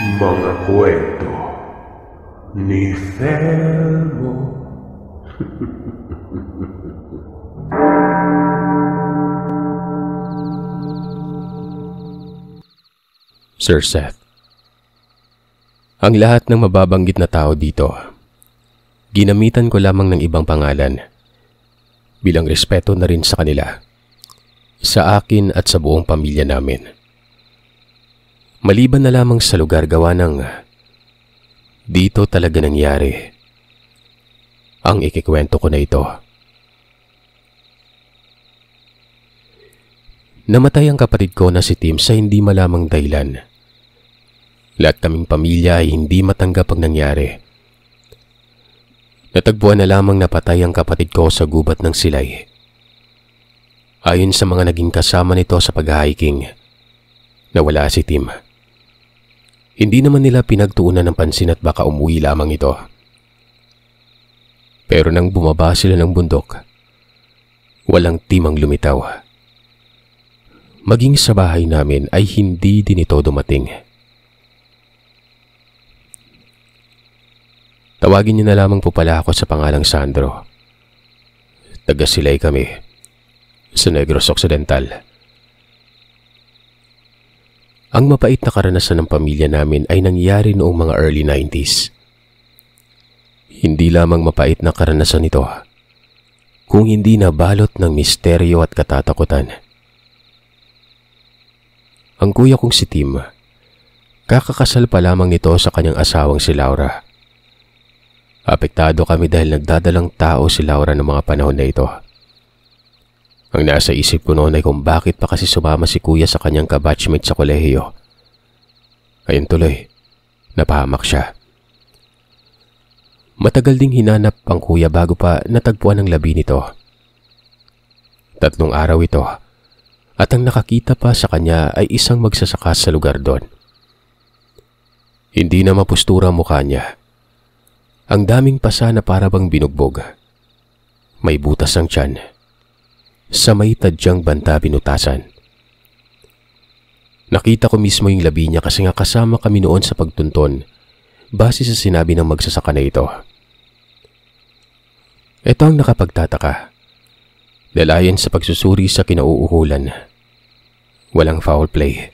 mga kwento ni Thelmo. Sir Seth, ang lahat ng mababanggit na tao dito, ginamitan ko lamang ng ibang pangalan bilang respeto na rin sa kanila, sa akin at sa buong pamilya namin. Maliban na lamang sa lugar gawa ng dito talaga nangyari ang ikikwento ko na ito. Namatay ang kapatid ko na si Tim sa hindi malamang dahilan. Lahat kaming pamilya ay hindi matanggap ang nangyari. Natagpuan na lamang napatay ang kapatid ko sa gubat ng silay. Ayon sa mga naging kasama nito sa pag-hiking, nawala si Tim. Tim. Hindi naman nila pinagtuunan ng pansin at baka umuwi lamang ito. Pero nang bumaba sila ng bundok, walang timang lumitaw. Maging sa bahay namin ay hindi din ito dumating. Tawagin niyo na lamang po pala ako sa pangalang Sandro. Taga silay kami sa Negros Occidental. Ang mapait na karanasan ng pamilya namin ay nangyari noong mga early 90s. Hindi lamang mapait na karanasan ito, kung hindi nabalot ng misteryo at katatakutan. Ang kuya kong si Tim, kakakasal pa lamang nito sa kanyang asawang si Laura. Apektado kami dahil nagdadalang tao si Laura ng mga panahon na ito. Ang nasa isip ko noon ay kung bakit pa kasi sumama si kuya sa kanyang kabatchmate sa kolehiyo. Ayun tuloy, napahamak siya. Matagal ding hinanap ang kuya bago pa natagpuan ng labi nito. Tatlong araw ito at ang nakakita pa sa kanya ay isang magsasaka sa lugar doon. Hindi na mapustura mukha niya. Ang daming pasa na para bang binugbog. May butas ang tiyan sa may tadyang banta binutasan. Nakita ko mismo yung labi niya kasi nga kasama kami noon sa pagtunton base sa sinabi ng magsasaka na ito. Ito ang nakapagtataka. Lalayan sa pagsusuri sa kinauuhulan. Walang foul play.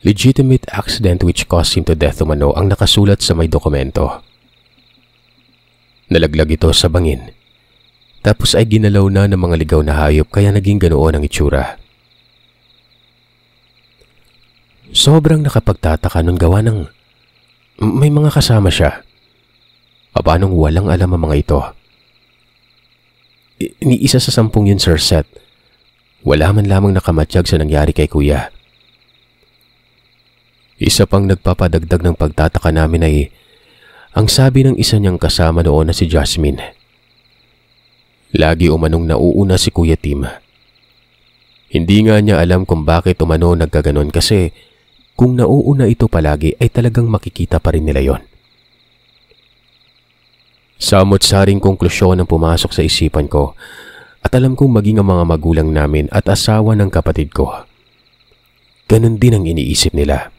Legitimate accident which caused him to death umano ang nakasulat sa may dokumento. Nalaglag ito sa bangin tapos ay ginalaw na ng mga ligaw na hayop kaya naging ganoon ang itsura. Sobrang nakapagtataka nung gawa ng may mga kasama siya. Paanong walang alam ang mga ito? I ni isa sa sampung yun, Sir Seth. Wala man lamang nakamatyag sa nangyari kay Kuya. Isa pang nagpapadagdag ng pagtataka namin ay ang sabi ng isa niyang kasama noon na si Jasmine. Lagi umanong nauuna si Kuya Tim. Hindi nga niya alam kung bakit umano nagkaganon kasi kung nauuna ito palagi ay talagang makikita pa rin nila yon. Samot-saring konklusyon ang pumasok sa isipan ko at alam kong maging ang mga magulang namin at asawa ng kapatid ko. Ganon din ang iniisip nila.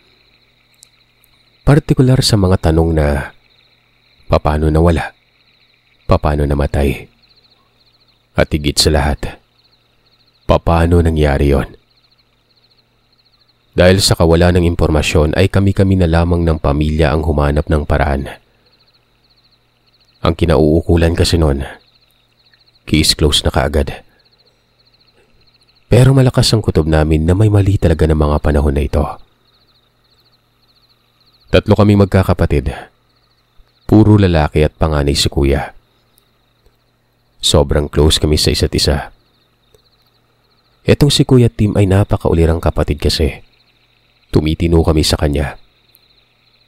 Partikular sa mga tanong na paano nawala, paano namatay, at higit sa lahat, papaano nangyari yon? Dahil sa kawalan ng impormasyon ay kami-kami na lamang ng pamilya ang humanap ng paraan. Ang kinauukulan kasi noon, case closed na kaagad. Pero malakas ang kutob namin na may mali talaga ng mga panahon na ito. Tatlo kaming magkakapatid. Puro lalaki at panganay si kuya. Sobrang close kami sa isa't isa. Etong si Kuya Tim ay napakaulirang kapatid kasi. Tumitino kami sa kanya.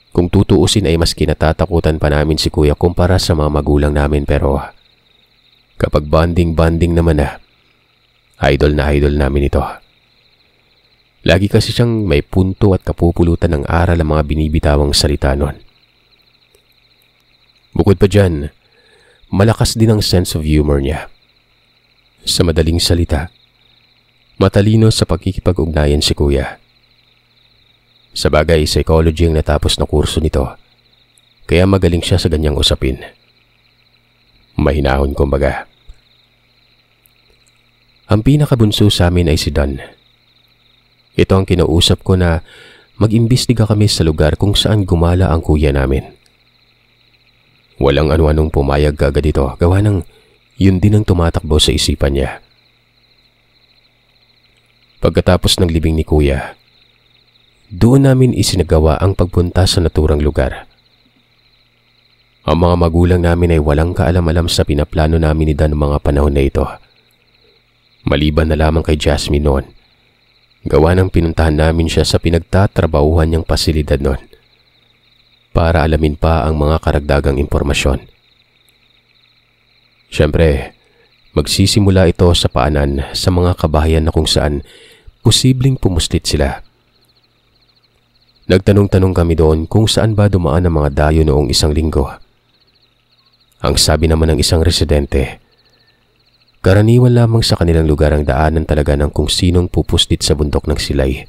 Kung tutuusin ay mas kinatatakutan pa namin si Kuya kumpara sa mga magulang namin pero kapag banding-banding naman na, idol na idol namin ito. Lagi kasi siyang may punto at kapupulutan ng aral ang mga binibitawang salita nun. Bukod pa dyan, malakas din ang sense of humor niya. Sa madaling salita, matalino sa pagkikipag-ugnayan si kuya. Sa bagay, psychology ang natapos na kurso nito, kaya magaling siya sa ganyang usapin. Mahinahon kumbaga. Ang pinakabunso sa amin ay si Dan. Ito ang kinausap ko na mag-imbestiga kami sa lugar kung saan gumala ang kuya namin. Walang ano-anong pumayag agad ito gawa ng yun din ang tumatakbo sa isipan niya. Pagkatapos ng libing ni kuya, doon namin isinagawa ang pagpunta sa naturang lugar. Ang mga magulang namin ay walang kaalam-alam sa pinaplano namin ni Dan noong mga panahon na ito. Maliban na lamang kay Jasmine noon, gawa ng pinuntahan namin siya sa pinagtatrabahuhan niyang pasilidad noon para alamin pa ang mga karagdagang impormasyon. Siyempre, magsisimula ito sa paanan sa mga kabahayan na kung saan posibleng pumuslit sila. Nagtanong-tanong kami doon kung saan ba dumaan ang mga dayo noong isang linggo. Ang sabi naman ng isang residente, karaniwan lamang sa kanilang lugar ang daanan talaga ng kung sinong pupuslit sa bundok ng silay.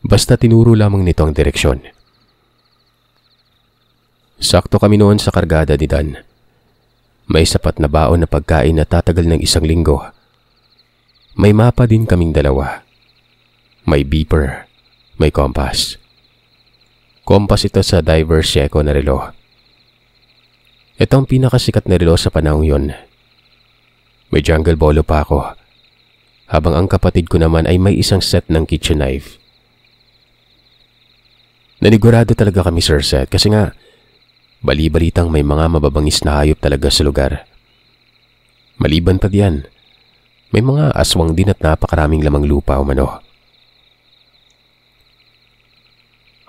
Basta tinuro lamang nito ang direksyon. Sakto kami noon sa kargada ni Dan. May sapat na baon na pagkain na tatagal ng isang linggo. May mapa din kaming dalawa. May beeper. May compass. Compass ito sa diver Seco na relo. Ito ang pinakasikat na relo sa panahong yon. May jungle bolo pa ako. Habang ang kapatid ko naman ay may isang set ng kitchen knife. Nanigurado talaga kami Sir Seth kasi nga Bali-balitang may mga mababangis na hayop talaga sa lugar. Maliban pa diyan, may mga aswang din at napakaraming lamang lupa o umano.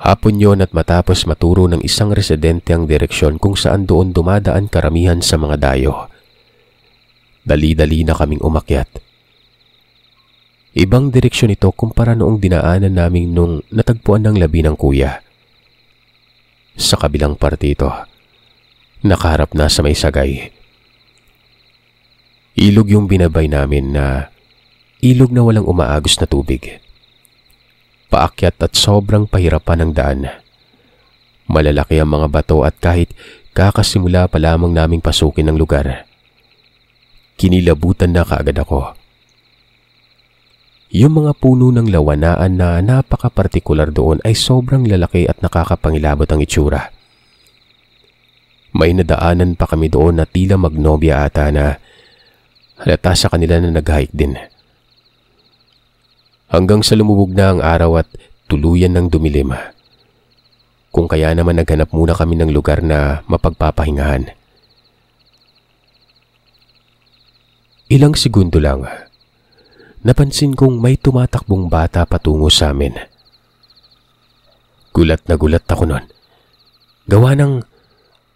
Hapon yon at matapos maturo ng isang residente ang direksyon kung saan doon dumadaan karamihan sa mga dayo. Dali-dali na kaming umakyat. Ibang direksyon ito kumpara noong dinaanan naming nung natagpuan ng labi ng kuya sa kabilang partito. Nakaharap na sa may sagay. Ilog yung binabay namin na ilog na walang umaagos na tubig. Paakyat at sobrang pahirapan ng daan. Malalaki ang mga bato at kahit kakasimula pa lamang naming pasukin ang lugar. Kinilabutan na kaagad ako yung mga puno ng lawanaan na napaka-partikular doon ay sobrang lalaki at nakakapangilabot ang itsura. May nadaanan pa kami doon na tila magnobya ata na halata sa kanila na nag hike din. Hanggang sa lumubog na ang araw at tuluyan ng dumilim. Kung kaya naman naghanap muna kami ng lugar na mapagpapahingahan. Ilang segundo lang napansin kong may tumatakbong bata patungo sa amin. Gulat na gulat ako nun. Gawa ng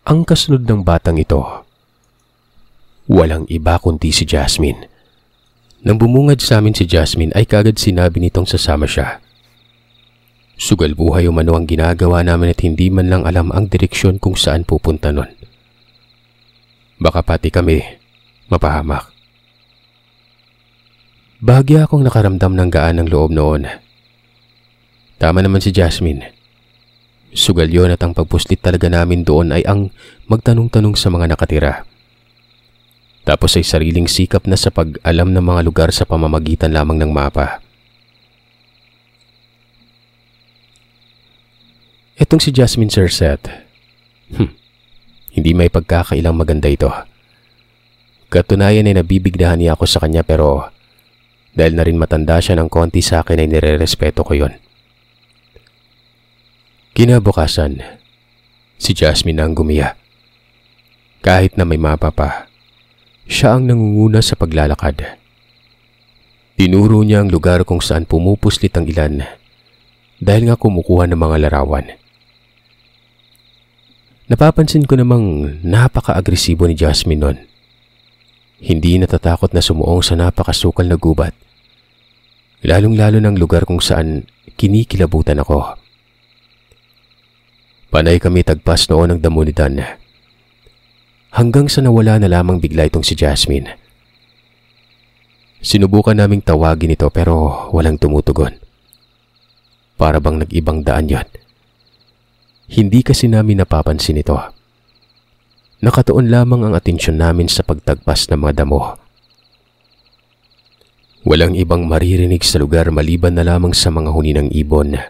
ang kasunod ng batang ito. Walang iba kundi si Jasmine. Nang bumungad sa amin si Jasmine ay kagad sinabi nitong sasama siya. Sugal buhay umano ang ginagawa namin at hindi man lang alam ang direksyon kung saan pupunta nun. Baka pati kami mapahamak. Bahagya akong nakaramdam ng gaan ng loob noon. Tama naman si Jasmine. Sugal yon at ang pagpuslit talaga namin doon ay ang magtanong-tanong sa mga nakatira. Tapos ay sariling sikap na sa pag-alam ng mga lugar sa pamamagitan lamang ng mapa. Itong si Jasmine Serset. Hmm. Hindi may pagkakailang maganda ito. Katunayan ay nabibigdahan niya ako sa kanya pero dahil na rin matanda siya ng konti sa akin ay nirerespeto ko yon. Kinabukasan, si Jasmine ang gumiya. Kahit na may mapa pa, siya ang nangunguna sa paglalakad. Tinuro niya ang lugar kung saan pumupuslit ang ilan dahil nga kumukuha ng mga larawan. Napapansin ko namang napaka-agresibo ni Jasmine noon. Hindi natatakot na sumuong sa napakasukal na gubat. Lalong-lalo ng lugar kung saan kinikilabutan ako. Panay kami tagpas noon ng damunitan. Hanggang sa nawala na lamang bigla itong si Jasmine. Sinubukan naming tawagin ito pero walang tumutugon. Para bang nag-ibang daan yon. Hindi kasi namin napapansin ito. Nakatuon lamang ang atensyon namin sa pagtagpas ng mga damo. Walang ibang maririnig sa lugar maliban na lamang sa mga huni ng ibon.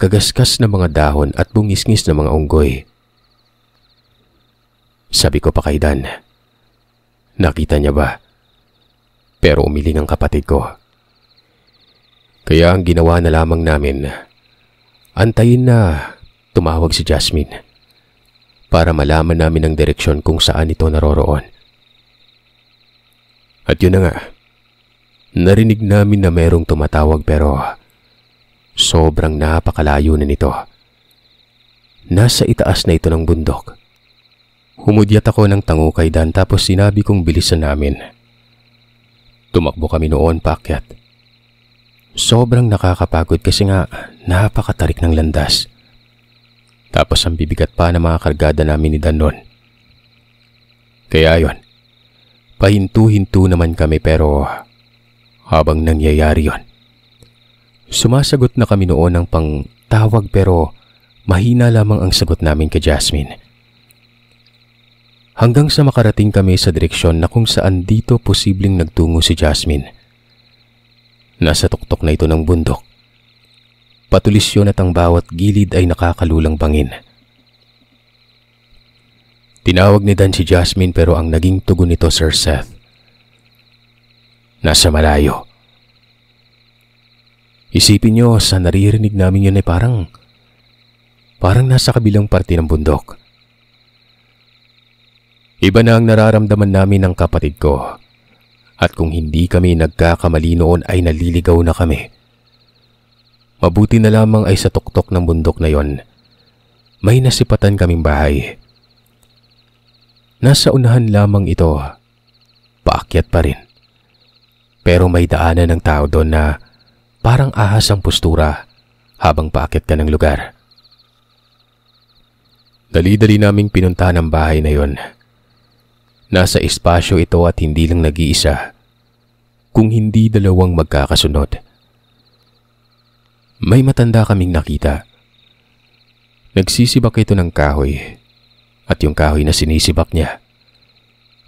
Kagaskas ng mga dahon at bungisngis ng mga unggoy. Sabi ko pa kay Dan, nakita niya ba? Pero umiling ang kapatid ko. Kaya ang ginawa na lamang namin, antayin na tumawag si Jasmine para malaman namin ang direksyon kung saan ito naroroon. At yun na nga, narinig namin na merong tumatawag pero sobrang napakalayo na nito. Nasa itaas na ito ng bundok. Humudyat ako ng tango kay Dan tapos sinabi kong bilisan namin. Tumakbo kami noon paakyat. Sobrang nakakapagod kasi nga napakatarik ng landas. Tapos ang bibigat pa ng mga kargada namin ni Danon. Kaya yon, pahinto-hinto naman kami pero habang nangyayari yon. Sumasagot na kami noon ng pang pero mahina lamang ang sagot namin kay Jasmine. Hanggang sa makarating kami sa direksyon na kung saan dito posibleng nagtungo si Jasmine. Nasa tuktok na ito ng bundok. Patulis yun at ang bawat gilid ay nakakalulang bangin. Tinawag ni Dan si Jasmine pero ang naging tugon nito Sir Seth. Nasa malayo. Isipin nyo sa naririnig namin yun ay parang parang nasa kabilang parte ng bundok. Iba na ang nararamdaman namin ng kapatid ko. At kung hindi kami nagkakamali noon ay naliligaw na kami. Mabuti na lamang ay sa tuktok ng bundok na yon. May nasipatan kaming bahay. Nasa unahan lamang ito. Paakyat pa rin. Pero may daanan ng tao doon na parang ahas ang postura habang paakyat ka ng lugar. Dali-dali naming pinuntahan ang bahay na yon. Nasa espasyo ito at hindi lang nag-iisa. Kung hindi dalawang magkakasunod may matanda kaming nakita. Nagsisibak ito ng kahoy at yung kahoy na sinisibak niya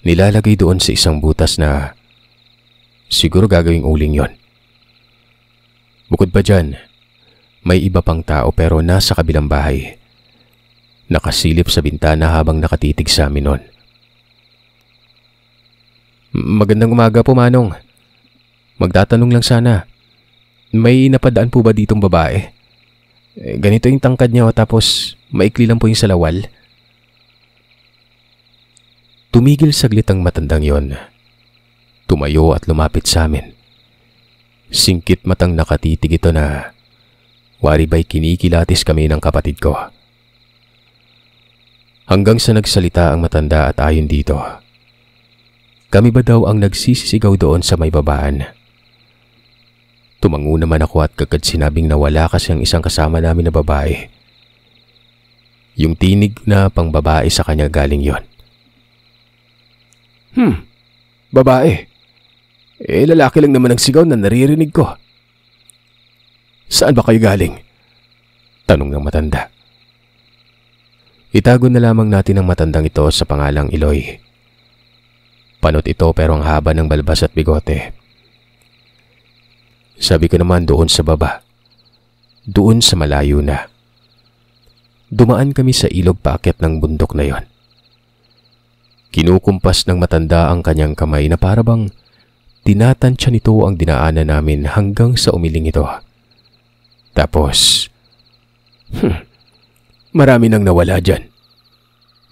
nilalagay doon sa isang butas na siguro gagawing uling yon. Bukod pa dyan, may iba pang tao pero nasa kabilang bahay. Nakasilip sa bintana habang nakatitig sa amin noon. Magandang umaga po, Manong. Magtatanong lang sana. May napadaan po ba ditong babae? Eh, ganito yung tangkad niya oh, tapos maikli lang po yung salawal. Tumigil saglit ang matandang yon. Tumayo at lumapit sa amin. Singkit matang nakatitig ito na wari ba'y kinikilatis kami ng kapatid ko. Hanggang sa nagsalita ang matanda at ayon dito. Kami ba daw ang nagsisisigaw doon sa may babaan? Tumango naman ako at kagad sinabing nawala kasi ang isang kasama namin na babae. Yung tinig na pang babae sa kanya galing yon. Hmm, babae. Eh, lalaki lang naman ang sigaw na naririnig ko. Saan ba kayo galing? Tanong ng matanda. Itago na lamang natin ang matandang ito sa pangalang Iloy. Panot ito pero ang haba ng balbas at bigote. Sabi ko naman doon sa baba. Doon sa malayo na. Dumaan kami sa ilog paakyat ng bundok na yon. Kinukumpas ng matanda ang kanyang kamay na parabang tinatansya nito ang dinaanan namin hanggang sa umiling ito. Tapos, hmm, marami nang nawala dyan.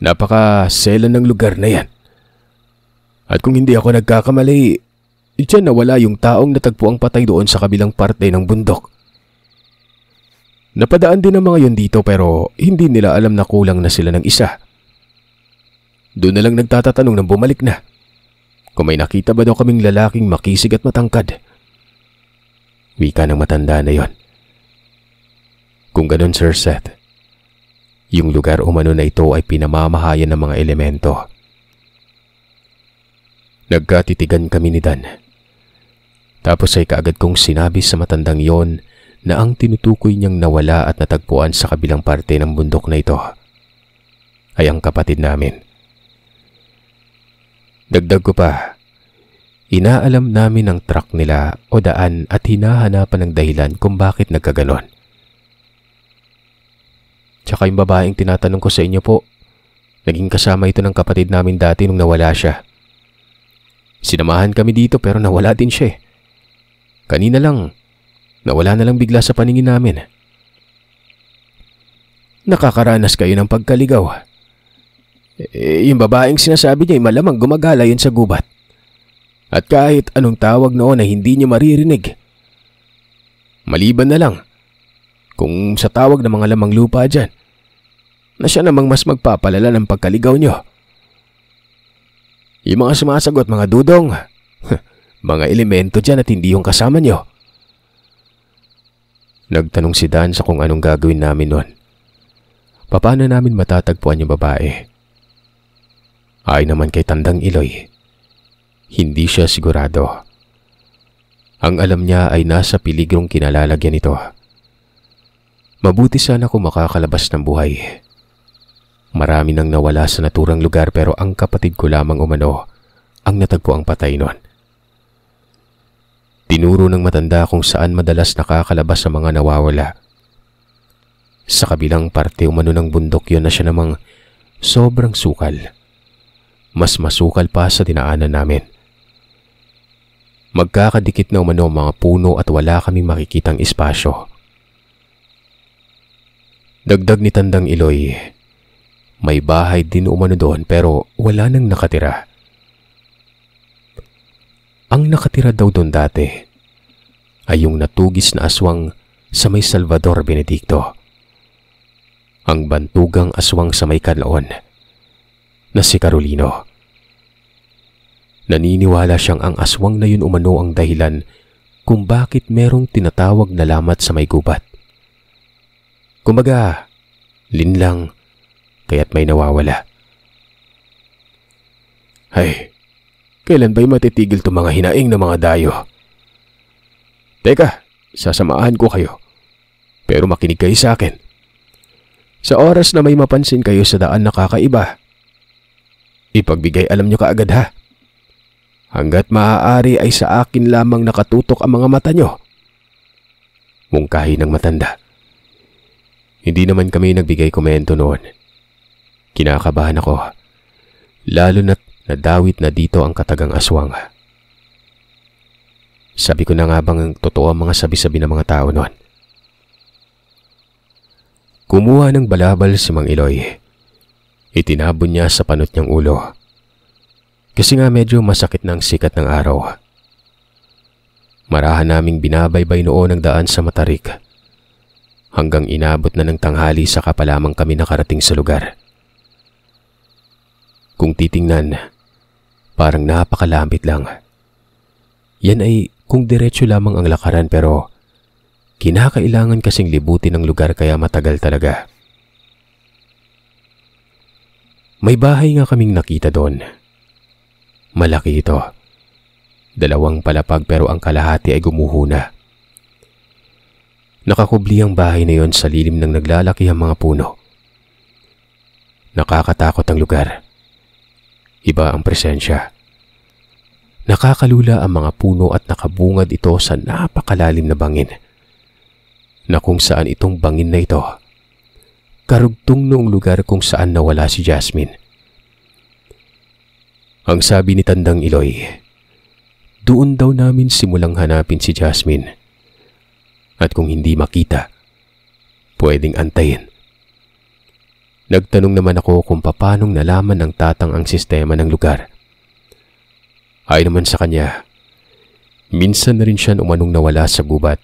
Napaka-selan ng lugar na yan. At kung hindi ako nagkakamali, Diyan nawala yung taong natagpo ang patay doon sa kabilang parte ng bundok. Napadaan din ang mga yon dito pero hindi nila alam na kulang na sila ng isa. Doon na lang nagtatatanong nang bumalik na. Kung may nakita ba daw kaming lalaking makisig at matangkad. Wika ng matanda na yon. Kung ganun Sir Seth, yung lugar umano na ito ay pinamamahayan ng mga elemento. Nagkatitigan kami ni Dan. Tapos ay kaagad kong sinabi sa matandang yon na ang tinutukoy niyang nawala at natagpuan sa kabilang parte ng bundok na ito ay ang kapatid namin. Dagdag ko pa, inaalam namin ang track nila o daan at hinahanapan ng dahilan kung bakit nagkaganon. Tsaka yung babaeng tinatanong ko sa inyo po, naging kasama ito ng kapatid namin dati nung nawala siya. Sinamahan kami dito pero nawala din siya eh. Kanina lang, nawala na lang bigla sa paningin namin. Nakakaranas kayo ng pagkaligaw. E, yung babaeng sinasabi niya ay malamang gumagala yun sa gubat. At kahit anong tawag noon ay hindi niya maririnig. Maliban na lang, kung sa tawag ng mga lamang lupa dyan, na siya namang mas magpapalala ng pagkaligaw niyo. Yung mga sumasagot mga dudong, Mga elemento dyan at hindi yung kasama nyo. Nagtanong si Dan sa kung anong gagawin namin nun. Paano namin matatagpuan yung babae? Ay naman kay Tandang Iloy. Hindi siya sigurado. Ang alam niya ay nasa piligrong kinalalagyan ito. Mabuti sana kung makakalabas ng buhay. Marami nang nawala sa naturang lugar pero ang kapatid ko lamang umano ang natagpo ang patay noon. Tinuro ng matanda kung saan madalas nakakalabas ang mga nawawala. Sa kabilang parte umano ng bundok yon na siya namang sobrang sukal. Mas masukal pa sa dinaanan namin. Magkakadikit na umano mga puno at wala kaming makikitang espasyo. Dagdag ni Tandang Iloy, may bahay din umano doon pero wala nang nakatira. Ang nakatira daw doon dati ay yung natugis na aswang sa may Salvador Benedicto. Ang bantugang aswang sa may kanlaon na si Carolino. Naniniwala siyang ang aswang na yun umano ang dahilan kung bakit merong tinatawag na lamat sa may gubat. Kumbaga, linlang, kaya't may nawawala. Ay, kailan ba'y matitigil to mga hinaing ng mga dayo? Teka, sasamahan ko kayo. Pero makinig kayo sa akin. Sa oras na may mapansin kayo sa daan na kakaiba, ipagbigay alam nyo kaagad ha. Hanggat maaari ay sa akin lamang nakatutok ang mga mata nyo. Mungkahi ng matanda. Hindi naman kami nagbigay komento noon. Kinakabahan ako. Lalo na't nadawit na dito ang katagang aswang. Sabi ko na nga bang totoo ang mga sabi-sabi ng mga tao noon. Kumuha ng balabal si Mang Iloy. Itinabon niya sa panot niyang ulo. Kasi nga medyo masakit ng sikat ng araw. Marahan naming binabaybay noon ang daan sa matarik. Hanggang inabot na ng tanghali saka pa lamang kami nakarating sa lugar. Kung titingnan, parang napakalapit lang. Yan ay kung diretsyo lamang ang lakaran pero kinakailangan kasing libuti ng lugar kaya matagal talaga. May bahay nga kaming nakita doon. Malaki ito. Dalawang palapag pero ang kalahati ay gumuhuna. Nakakubli ang bahay na yon sa lilim ng naglalaki ang mga puno. Nakakatakot ang lugar. Iba ang presensya. Nakakalula ang mga puno at nakabungad ito sa napakalalim na bangin na kung saan itong bangin na ito. Karugtong noong lugar kung saan nawala si Jasmine. Ang sabi ni Tandang Iloy, doon daw namin simulang hanapin si Jasmine. At kung hindi makita, pwedeng antayin. Nagtanong naman ako kung papanong nalaman ng tatang ang sistema ng lugar. Ayon naman sa kanya, minsan na rin siya umanong nawala sa gubat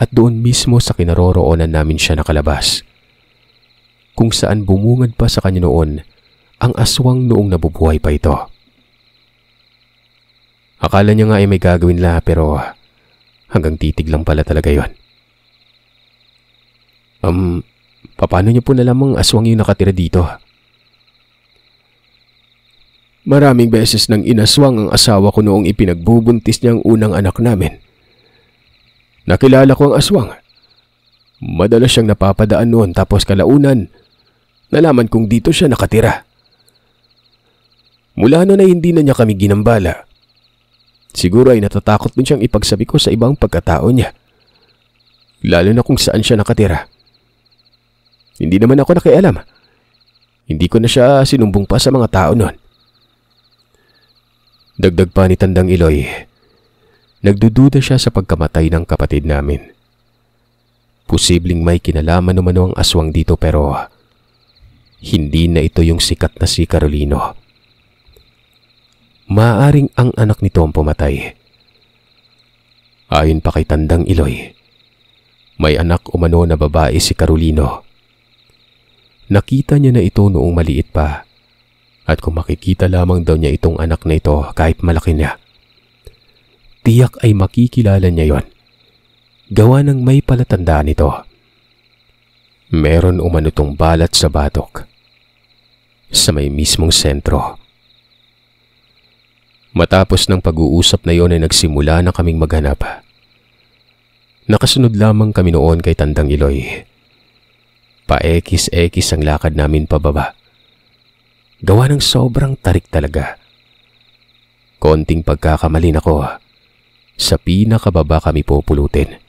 at doon mismo sa kinaroroonan namin siya nakalabas. Kung saan bumungad pa sa kanya noon ang aswang noong nabubuhay pa ito. Akala niya nga ay may gagawin la pero hanggang titig lang pala talaga yon. Um, paano niyo po nalamang aswang yung nakatira dito? Maraming beses nang inaswang ang asawa ko noong ipinagbubuntis niya ang unang anak namin. Nakilala ko ang aswang. Madalas siyang napapadaan noon tapos kalaunan, nalaman kong dito siya nakatira. Mula noon ay hindi na niya kami ginambala. Siguro ay natatakot din siyang ipagsabi ko sa ibang pagkatao niya. Lalo na kung saan siya nakatira. Hindi naman ako nakialam. Hindi ko na siya sinumbong pa sa mga tao noon. Dagdag pa ni Tandang Iloy. Nagdududa siya sa pagkamatay ng kapatid namin. Posibleng may kinalaman umano ang aswang dito pero hindi na ito yung sikat na si Carolino. Maaring ang anak nito ang pumatay. Ayon pa kay Tandang Iloy, may anak umano na babae si Carolino. Nakita niya na ito noong maliit pa at kung makikita lamang daw niya itong anak na ito kahit malaki niya. Tiyak ay makikilala niya yon. Gawa ng may palatandaan ito. Meron umano tong balat sa batok. Sa may mismong sentro. Matapos ng pag-uusap na yon ay nagsimula na kaming maghanap. Nakasunod lamang kami noon kay Tandang Iloy. Paekis-ekis ang lakad namin pababa gawa ng sobrang tarik talaga. Konting pagkakamali nako, sa pinakababa kami pupulutin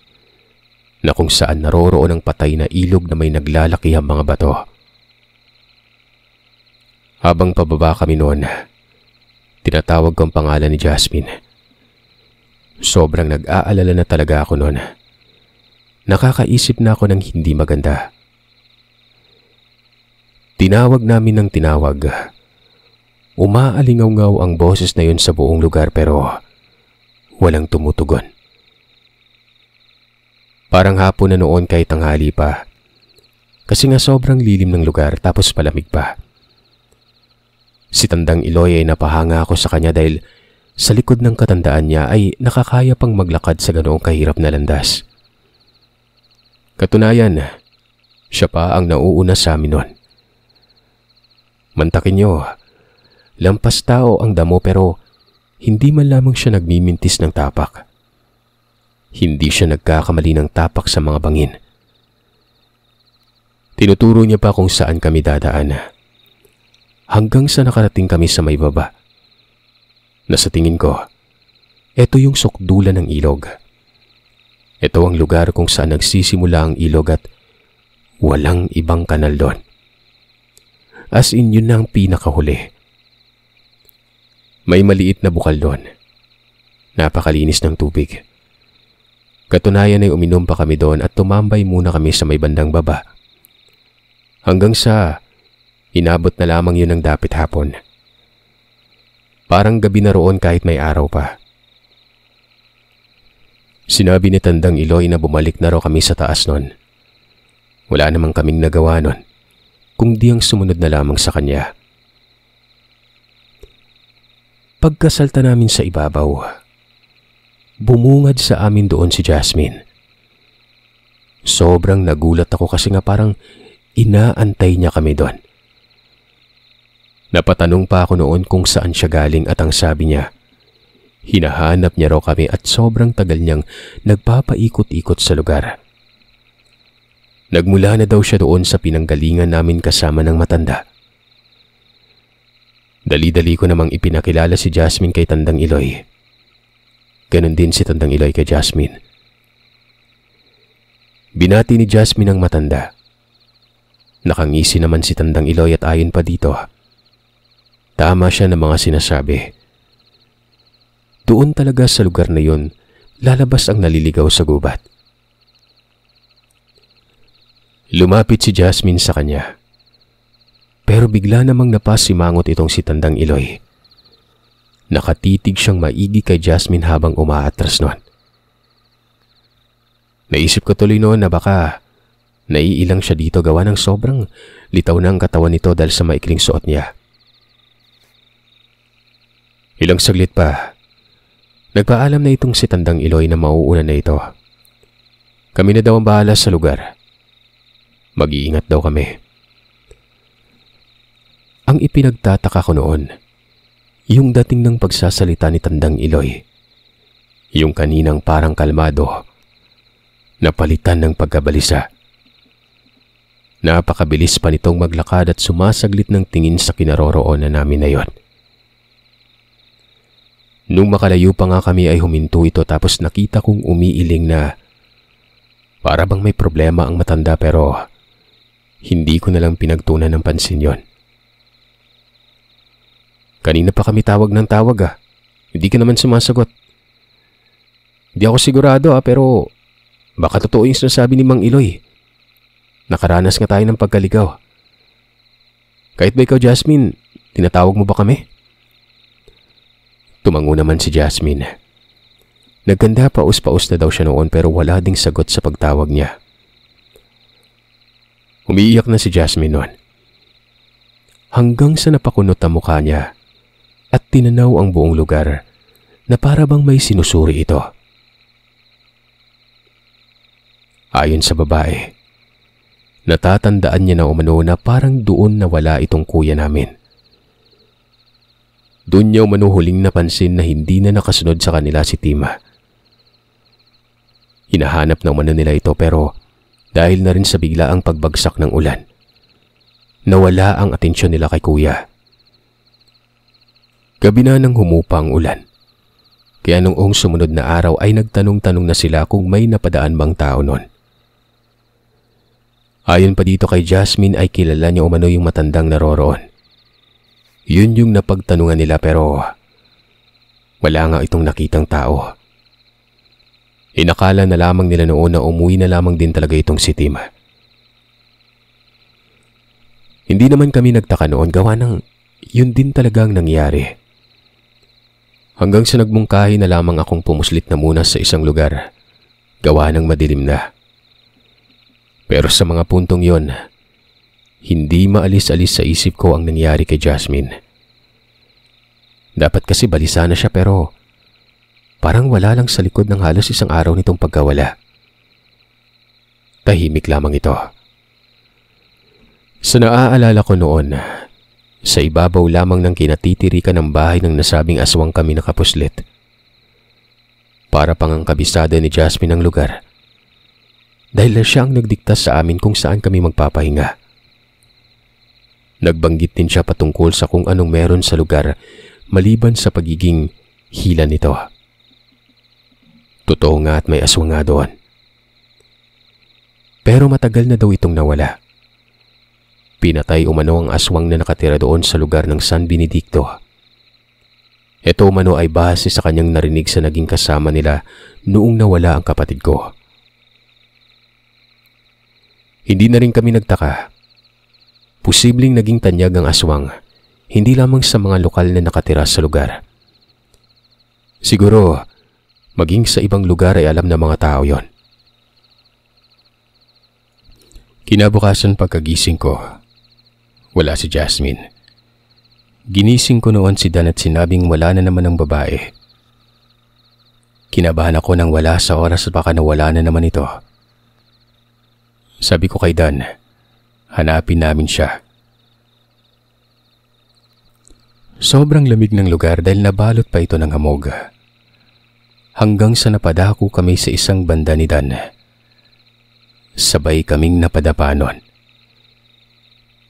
na kung saan naroroon ang patay na ilog na may naglalaki ang mga bato. Habang pababa kami noon, tinatawag kong pangalan ni Jasmine. Sobrang nag-aalala na talaga ako noon. Nakakaisip na ako ng hindi maganda. Tinawag namin ng tinawag. Umaalingaw-ngaw ang boses na yun sa buong lugar pero walang tumutugon. Parang hapon na noon kahit tanghali pa. Kasi nga sobrang lilim ng lugar tapos palamig pa. Si Tandang Iloy ay napahanga ako sa kanya dahil sa likod ng katandaan niya ay nakakaya pang maglakad sa ganoong kahirap na landas. Katunayan, siya pa ang nauuna sa amin noon. Mantakin nyo, lampas tao ang damo pero hindi man lamang siya nagmimintis ng tapak. Hindi siya nagkakamali ng tapak sa mga bangin. Tinuturo niya pa kung saan kami dadaan. Hanggang sa nakarating kami sa may baba. Nasa tingin ko, ito yung sukdulan ng ilog. Ito ang lugar kung saan nagsisimula ang ilog at walang ibang kanal doon. As in yun ang pinakahuli. May maliit na bukal doon. Napakalinis ng tubig. Katunayan ay uminom pa kami doon at tumambay muna kami sa may bandang baba. Hanggang sa inabot na lamang yun ng dapit hapon. Parang gabi na roon kahit may araw pa. Sinabi ni Tandang Iloy na bumalik na raw kami sa taas noon. Wala namang kaming nagawa noon kung di ang sumunod na lamang sa kanya. Pagkasalta namin sa ibabaw, bumungad sa amin doon si Jasmine. Sobrang nagulat ako kasi nga parang inaantay niya kami doon. Napatanong pa ako noon kung saan siya galing at ang sabi niya, hinahanap niya raw kami at sobrang tagal niyang nagpapaikot-ikot sa lugar. Nagmula na daw siya doon sa pinanggalingan namin kasama ng matanda. Dali-dali ko namang ipinakilala si Jasmine kay Tandang Iloy. Ganon din si Tandang Iloy kay Jasmine. Binati ni Jasmine ang matanda. Nakangisi naman si Tandang Iloy at ayon pa dito. Tama siya ng mga sinasabi. Doon talaga sa lugar na yon, lalabas ang naliligaw sa gubat. Lumapit si Jasmine sa kanya. Pero bigla namang napasimangot itong si Tandang Iloy. Nakatitig siyang maigi kay Jasmine habang umaatras noon. Naisip ko tuloy noon na baka naiilang siya dito gawa ng sobrang litaw na ang katawan nito dahil sa maikling suot niya. Ilang saglit pa, nagpaalam na itong si Tandang Iloy na mauuna na ito. Kami na daw ang bahala sa lugar. Mag-iingat daw kami. Ang ipinagtataka ko noon, yung dating ng pagsasalita ni Tandang Iloy, yung kaninang parang kalmado, napalitan ng pagkabalisa. Napakabilis pa nitong maglakad at sumasaglit ng tingin sa kinaroroonan na namin na yon. Nung makalayo pa nga kami ay huminto ito tapos nakita kong umiiling na para bang may problema ang matanda pero hindi ko nalang pinagtunan ng pansin yon. Kanina pa kami tawag ng tawag ah. Hindi ka naman sumasagot. Hindi ako sigurado ah pero baka totoo yung sinasabi ni Mang Iloy. Nakaranas nga tayo ng pagkaligaw. Kahit ba ikaw Jasmine, tinatawag mo ba kami? Tumango naman si Jasmine. Nagkanda paus-paus na daw siya noon pero wala ding sagot sa pagtawag niya. Umiiyak na si Jasmine noon. Hanggang sa napakunot ang mukha niya at tinanaw ang buong lugar na para bang may sinusuri ito. Ayon sa babae, natatandaan niya na umano na parang doon nawala itong kuya namin. Doon niya umano huling napansin na hindi na nakasunod sa kanila si Tima. Hinahanap na umano nila ito pero dahil na rin sa biglaang pagbagsak ng ulan. Nawala ang atensyon nila kay kuya. Gabi na nang humupa ang ulan. Kaya noong sumunod na araw ay nagtanong-tanong na sila kung may napadaan bang tao noon. Ayon pa dito kay Jasmine ay kilala niya umano yung matandang naroroon. Yun yung napagtanungan nila pero wala nga itong nakitang tao. Inakala na lamang nila noon na umuwi na lamang din talaga itong si Tim. Hindi naman kami nagtaka noon gawa ng yun din talaga ang nangyari. Hanggang sa nagmungkahi na lamang akong pumuslit na muna sa isang lugar, gawa ng madilim na. Pero sa mga puntong yon, hindi maalis-alis sa isip ko ang nangyari kay Jasmine. Dapat kasi balisa na siya pero Parang wala lang sa likod ng halos isang araw nitong pagkawala. Tahimik lamang ito. Sa naaalala ko noon, sa ibabaw lamang ng kinatitirikan ng bahay ng nasabing aswang kami nakapuslit. Para pang ang kabisada ni Jasmine ang lugar. Dahil na siya ang nagdikta sa amin kung saan kami magpapahinga. Nagbanggit din siya patungkol sa kung anong meron sa lugar maliban sa pagiging hila nito. Totoo nga at may aswang nga doon. Pero matagal na daw itong nawala. Pinatay umano ang aswang na nakatira doon sa lugar ng San Benedicto. Ito umano ay base sa kanyang narinig sa naging kasama nila noong nawala ang kapatid ko. Hindi na rin kami nagtaka. Posibleng naging tanyag ang aswang, hindi lamang sa mga lokal na nakatira sa lugar. Siguro, Maging sa ibang lugar ay alam ng mga tao yon. Kinabukasan pagkagising ko, wala si Jasmine. Ginising ko noon si Dan at sinabing wala na naman ang babae. Kinabahan ako nang wala sa oras at baka nawala na naman ito. Sabi ko kay Dan, hanapin namin siya. Sobrang lamig ng lugar dahil nabalot pa ito ng hamog hanggang sa napadako kami sa isang banda ni Dan. Sabay kaming napadapa noon.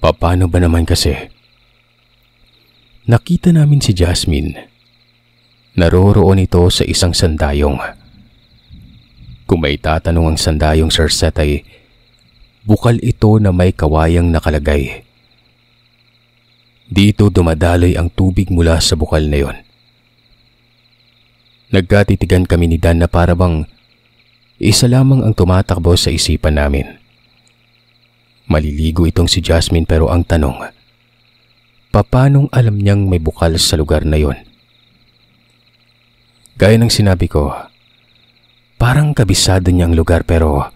Paano ba naman kasi? Nakita namin si Jasmine. Naroroon ito sa isang sandayong. Kung may tatanong ang sandayong Sir Setay, bukal ito na may kawayang nakalagay. Dito dumadaloy ang tubig mula sa bukal na yon. Nagkatitigan kami ni Dan na parabang isa lamang ang tumatakbo sa isipan namin. Maliligo itong si Jasmine pero ang tanong, papanong alam niyang may bukal sa lugar na yon? Gaya ng sinabi ko, parang kabisado niyang lugar pero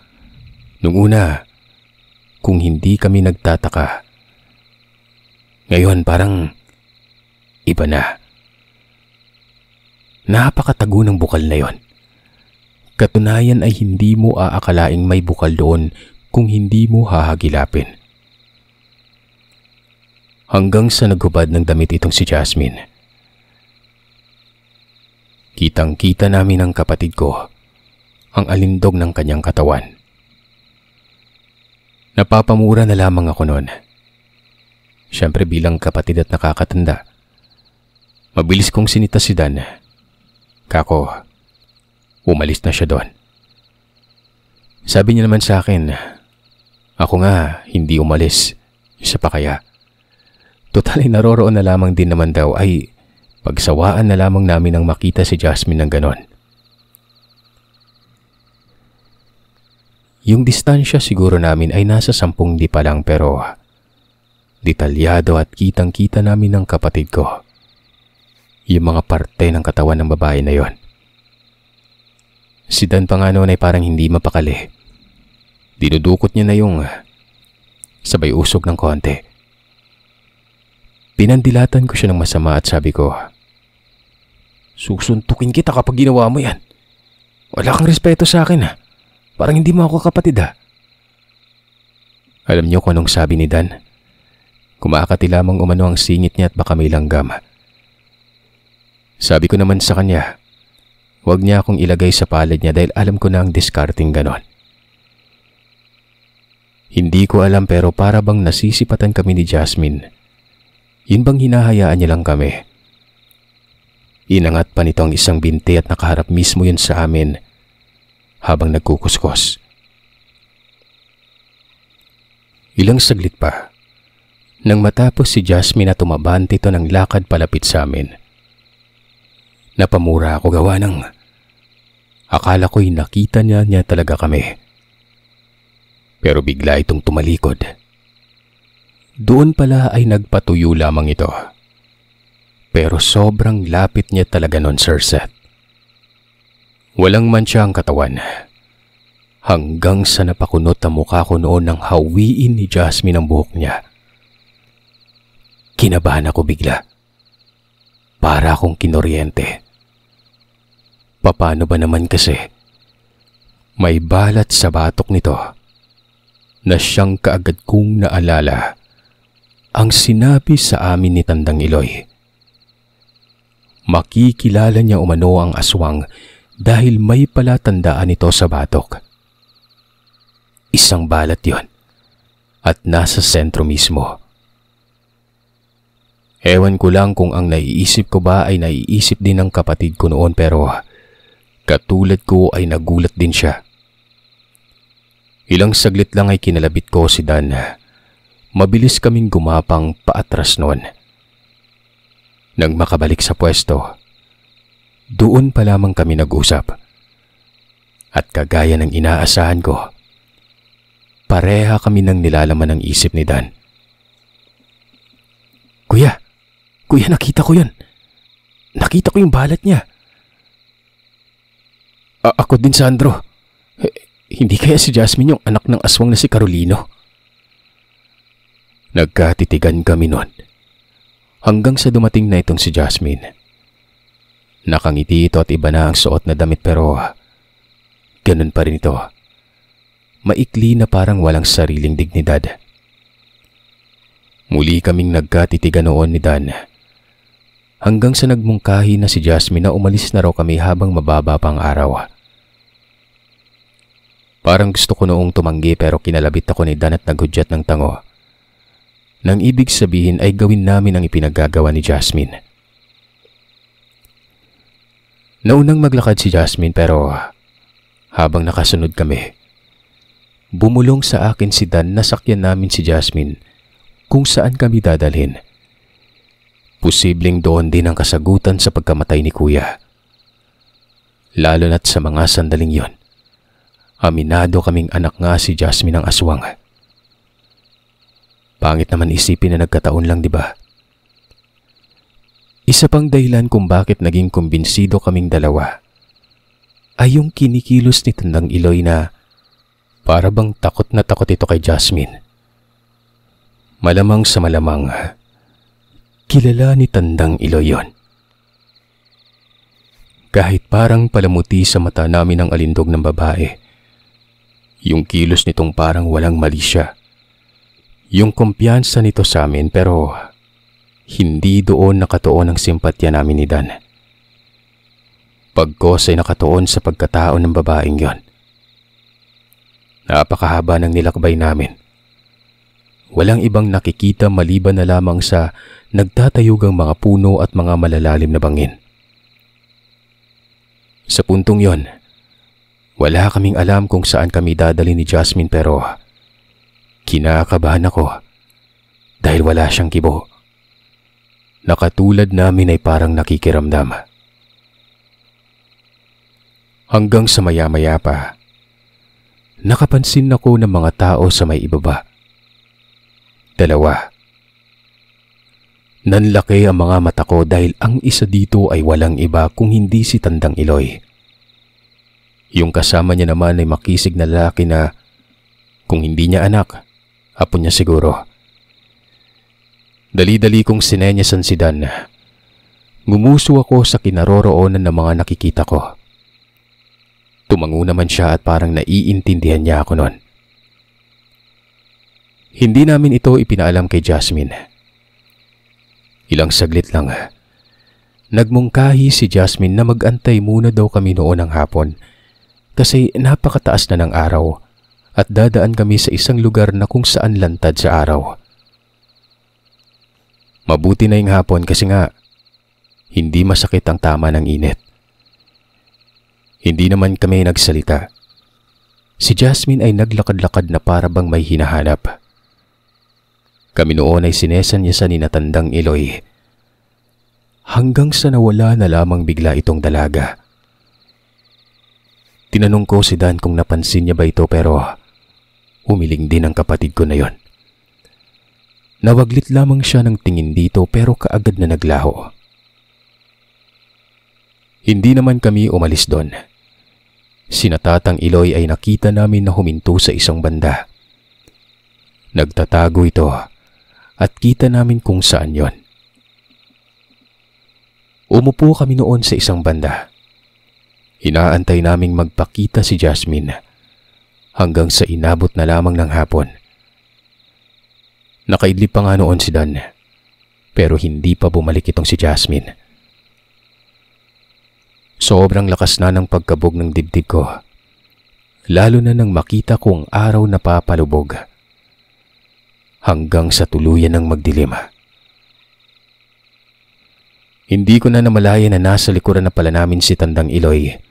nung una, kung hindi kami nagtataka, ngayon parang iba na. Napakatago ng bukal na yon. Katunayan ay hindi mo aakalaing may bukal doon kung hindi mo hahagilapin. Hanggang sa naghubad ng damit itong si Jasmine. Kitang-kita namin ang kapatid ko, ang alindog ng kanyang katawan. Napapamura na lamang ako noon. Siyempre bilang kapatid at nakakatanda, mabilis kong sinita si Dan Kako, umalis na siya doon. Sabi niya naman sa akin, ako nga hindi umalis. Isa pa kaya. Total ay naroroon na lamang din naman daw ay pagsawaan na lamang namin ang makita si Jasmine ng ganon. Yung distansya siguro namin ay nasa sampung di pa lang pero detalyado at kitang-kita namin ng kapatid ko yung mga parte ng katawan ng babae na yon. Si Dan pa nga noon ay parang hindi mapakali. Dinudukot niya na yung ah, sabay usog ng konti. Pinandilatan ko siya ng masama at sabi ko, Susuntukin kita kapag ginawa mo yan. Wala kang respeto sa akin ha. Ah. Parang hindi mo ako kapatid ha. Ah. Alam niyo kung anong sabi ni Dan? Kumakati lamang umano ang singit niya at baka may langgam. Sabi ko naman sa kanya, huwag niya akong ilagay sa palad niya dahil alam ko na ang discarding ganon. Hindi ko alam pero para bang nasisipatan kami ni Jasmine. Yun bang hinahayaan niya lang kami? Inangat pa nito ang isang binte at nakaharap mismo yun sa amin habang nagkukuskos. Ilang saglit pa, nang matapos si Jasmine na tumabante ito ng lakad palapit sa amin, Napamura ako gawa ng akala ko'y nakita niya niya talaga kami. Pero bigla itong tumalikod. Doon pala ay nagpatuyo lamang ito. Pero sobrang lapit niya talaga nun, Sir Seth. Walang man siya ang katawan. Hanggang sa napakunot ang mukha ko noon nang hawiin ni Jasmine ang buhok niya. Kinabahan ako bigla. Para akong kinoryente. Papano ba naman kasi? May balat sa batok nito na siyang kaagad kong naalala ang sinabi sa amin ni Tandang Iloy. Makikilala niya umano ang aswang dahil may palatandaan ito sa batok. Isang balat yon at nasa sentro mismo. Ewan ko lang kung ang naiisip ko ba ay naiisip din ng kapatid ko noon pero Katulad ko ay nagulat din siya. Ilang saglit lang ay kinalabit ko si Dan. Mabilis kaming gumapang paatras noon. Nang makabalik sa pwesto, doon pa lamang kami nag-usap. At kagaya ng inaasahan ko, pareha kami nang nilalaman ng isip ni Dan. Kuya, kuya nakita ko yan. Nakita ko yung balat niya. A- ako din, Sandro. H- eh, hindi kaya si Jasmine yung anak ng aswang na si Carolino? Nagkatitigan kami noon. Hanggang sa dumating na itong si Jasmine. Nakangiti ito at iba na ang suot na damit pero ganun pa rin ito. Maikli na parang walang sariling dignidad. Muli kaming nagkatitigan noon ni Dan. Hanggang sa nagmungkahi na si Jasmine na umalis na raw kami habang mababa pang araw. Parang gusto ko noong tumanggi pero kinalabit ako ni Dan at naghudyat ng tango. Nang ibig sabihin ay gawin namin ang ipinagagawa ni Jasmine. Naunang maglakad si Jasmine pero habang nakasunod kami, bumulong sa akin si Dan na sakyan namin si Jasmine kung saan kami dadalhin. Posibleng doon din ang kasagutan sa pagkamatay ni Kuya. Lalo na't sa mga sandaling yon. Aminado kaming anak nga si Jasmine ng aswang. Pangit naman isipin na nagkataon lang, di ba? Isa pang dahilan kung bakit naging kumbinsido kaming dalawa ay yung kinikilos ni Tandang Iloy na para bang takot na takot ito kay Jasmine. Malamang sa malamang, kilala ni Tandang Iloy yon. Kahit parang palamuti sa mata namin ang alindog ng babae, yung kilos nitong parang walang mali siya. Yung kumpiyansa nito sa amin pero hindi doon nakatuon ang simpatya namin ni Dan. Pagkos ay nakatuon sa pagkatao ng babaeng yon. Napakahaba ng nilakbay namin. Walang ibang nakikita maliban na lamang sa nagtatayugang mga puno at mga malalalim na bangin. Sa puntong yon, wala kaming alam kung saan kami dadali ni Jasmine pero kinakabahan ako dahil wala siyang kibo. Nakatulad namin ay parang nakikiramdam. Hanggang sa maya-maya pa, nakapansin ako ng mga tao sa may ibaba. Dalawa. Nanlaki ang mga mata ko dahil ang isa dito ay walang iba kung hindi si Tandang Iloy. Yung kasama niya naman ay makisig na lalaki na kung hindi niya anak, apo niya siguro. Dali-dali kong san si Dan. Gumuso ako sa kinaroroonan ng mga nakikita ko. Tumango naman siya at parang naiintindihan niya ako noon. Hindi namin ito ipinaalam kay Jasmine. Ilang saglit lang. Nagmungkahi si Jasmine na magantay muna daw kami noon ng hapon kasi napakataas na ng araw at dadaan kami sa isang lugar na kung saan lantad sa araw. Mabuti na yung hapon kasi nga hindi masakit ang tama ng init. Hindi naman kami nagsalita. Si Jasmine ay naglakad-lakad na para bang may hinahanap. Kami noon ay sinesan niya sa ninatandang Eloy. Hanggang sa nawala na lamang bigla itong dalaga. Tinanong ko si Dan kung napansin niya ba ito pero umiling din ang kapatid ko na yon. Nawaglit lamang siya ng tingin dito pero kaagad na naglaho. Hindi naman kami umalis doon. Sinatatang Iloy ay nakita namin na huminto sa isang banda. Nagtatago ito at kita namin kung saan yon. Umupo kami noon sa isang banda. Inaantay naming magpakita si Jasmine hanggang sa inabot na lamang ng hapon. Nakaidlip pa nga noon si Dan pero hindi pa bumalik itong si Jasmine. Sobrang lakas na ng pagkabog ng dibdib ko lalo na nang makita kong araw na papalubog hanggang sa tuluyan ng magdilim. Hindi ko na namalayan na nasa likuran na pala namin si Tandang Iloy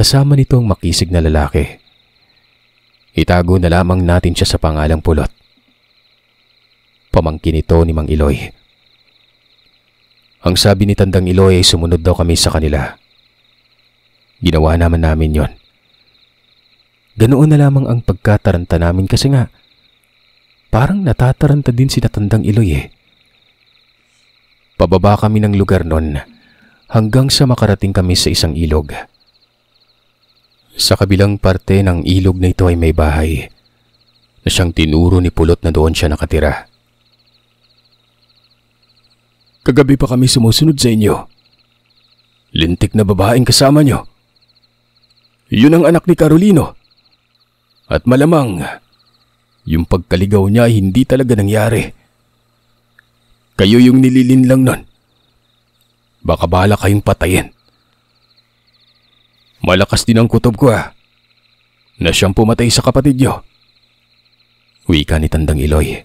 kasama nito ang makisig na lalaki. Itago na lamang natin siya sa pangalang pulot. Pamangkin ito ni Mang Iloy. Ang sabi ni Tandang Iloy ay sumunod daw kami sa kanila. Ginawa naman namin yon. Ganoon na lamang ang pagkataranta namin kasi nga parang natataranta din si Tandang Iloy eh. Pababa kami ng lugar noon hanggang sa makarating kami sa isang ilog. Sa kabilang parte ng ilog na ito ay may bahay na siyang tinuro ni Pulot na doon siya nakatira. Kagabi pa kami sumusunod sa inyo. Lintik na babaeng kasama nyo. Yun ang anak ni Carolino. At malamang, yung pagkaligaw niya ay hindi talaga nangyari. Kayo yung nililinlang nun. Baka bala kayong patayin. Malakas din ang kutob ko ah. Na siyang pumatay sa kapatid niyo. Wika ni Tandang Iloy.